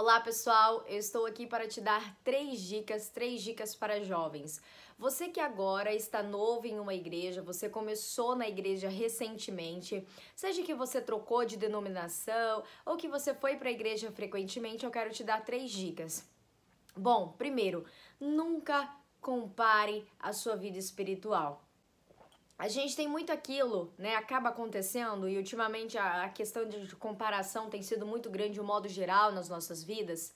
Olá pessoal, eu estou aqui para te dar três dicas, três dicas para jovens. Você que agora está novo em uma igreja, você começou na igreja recentemente, seja que você trocou de denominação ou que você foi para a igreja frequentemente, eu quero te dar três dicas. Bom, primeiro, nunca compare a sua vida espiritual a gente tem muito aquilo, né? Acaba acontecendo e ultimamente a, questão de comparação tem sido muito grande, o um modo geral nas nossas vidas.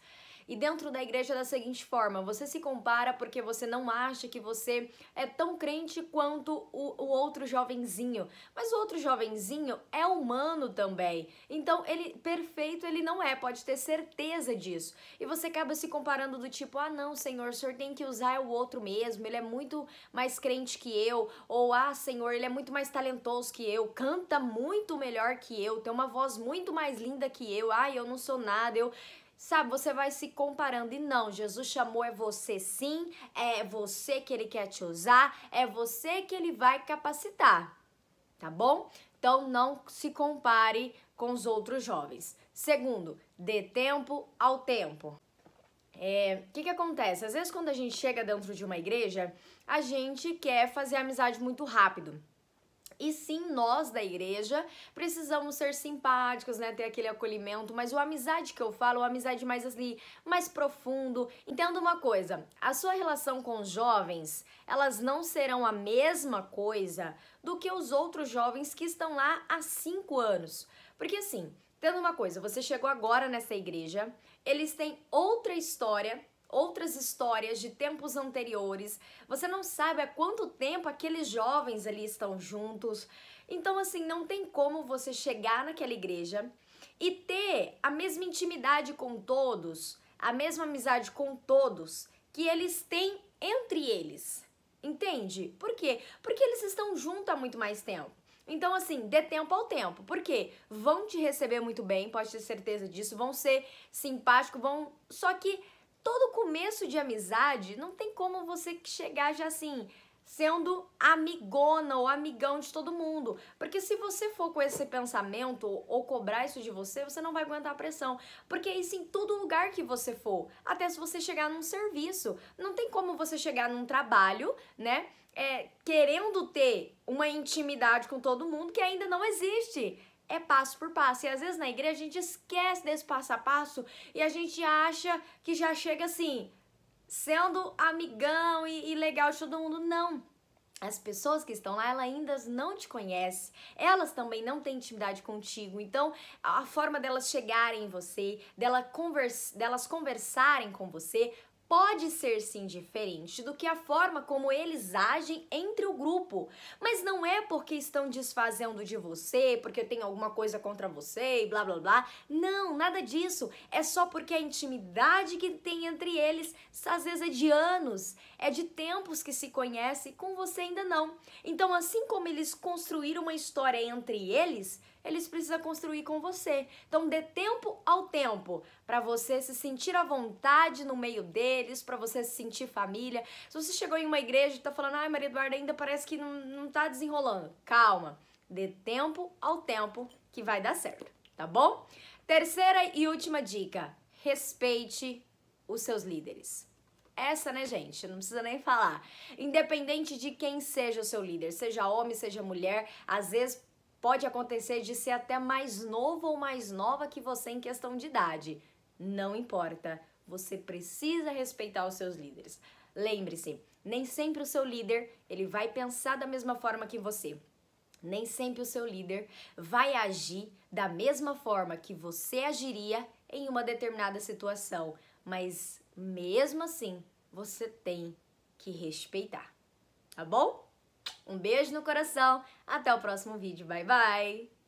E dentro da igreja é da seguinte forma: você se compara porque você não acha que você é tão crente quanto o, o outro jovenzinho. Mas o outro jovenzinho é humano também. Então, ele perfeito ele não é, pode ter certeza disso. E você acaba se comparando do tipo: "Ah, não, Senhor, o Senhor tem que usar o outro mesmo, ele é muito mais crente que eu", ou "Ah, Senhor, ele é muito mais talentoso que eu, canta muito melhor que eu, tem uma voz muito mais linda que eu. Ai, eu não sou nada, eu Sabe, você vai se comparando e não, Jesus chamou é você sim, é você que ele quer te usar, é você que ele vai capacitar. Tá bom? Então não se compare com os outros jovens. Segundo, dê tempo ao tempo. O é, que, que acontece? Às vezes, quando a gente chega dentro de uma igreja, a gente quer fazer amizade muito rápido. E sim, nós da igreja precisamos ser simpáticos, né? Ter aquele acolhimento, mas o amizade que eu falo, o amizade mais ali, mais profundo. Entenda uma coisa: a sua relação com os jovens, elas não serão a mesma coisa do que os outros jovens que estão lá há cinco anos. Porque assim, tendo uma coisa, você chegou agora nessa igreja, eles têm outra história outras histórias de tempos anteriores. Você não sabe há quanto tempo aqueles jovens ali estão juntos. Então, assim, não tem como você chegar naquela igreja e ter a mesma intimidade com todos, a mesma amizade com todos que eles têm entre eles. Entende? Por quê? Porque eles estão juntos há muito mais tempo. Então, assim, dê tempo ao tempo. Por quê? Vão te receber muito bem, pode ter certeza disso, vão ser simpáticos, vão. Só que todo começo de amizade não tem como você chegar já assim, sendo amigona ou amigão de todo mundo. Porque se você for com esse pensamento ou cobrar isso de você, você não vai aguentar a pressão. Porque é isso em todo lugar que você for, até se você chegar num serviço. Não tem como você chegar num trabalho, né? É, querendo ter uma intimidade com todo mundo que ainda não existe é passo por passo. E às vezes na igreja a gente esquece desse passo a passo e a gente acha que já chega assim, sendo amigão e, e legal de todo mundo. Não. As pessoas que estão lá, elas ainda não te conhecem, elas também não têm intimidade contigo. Então, a forma delas chegarem em você, convers, delas conversarem com você, pode ser sim diferente do que a forma como eles agem entre o grupo, mas não é porque estão desfazendo de você, porque tem alguma coisa contra você e blá blá blá. Não, nada disso. É só porque a intimidade que tem entre eles às vezes é de anos, é de tempos que se conhece, com você ainda não. Então, assim como eles construíram uma história entre eles, eles precisam construir com você. Então dê tempo ao tempo para você se sentir à vontade no meio deles, para você se sentir família. Se você chegou em uma igreja e tá falando, ai Maria Eduarda, ainda parece que não, não tá desenrolando. Calma, dê tempo ao tempo que vai dar certo, tá bom? Terceira e última dica: respeite os seus líderes. Essa, né, gente? Não precisa nem falar. Independente de quem seja o seu líder, seja homem, seja mulher, às vezes Pode acontecer de ser até mais novo ou mais nova que você em questão de idade. Não importa, você precisa respeitar os seus líderes. Lembre-se, nem sempre o seu líder ele vai pensar da mesma forma que você. Nem sempre o seu líder vai agir da mesma forma que você agiria em uma determinada situação, mas mesmo assim, você tem que respeitar, tá bom? Um beijo no coração, até o próximo vídeo. Bye, bye!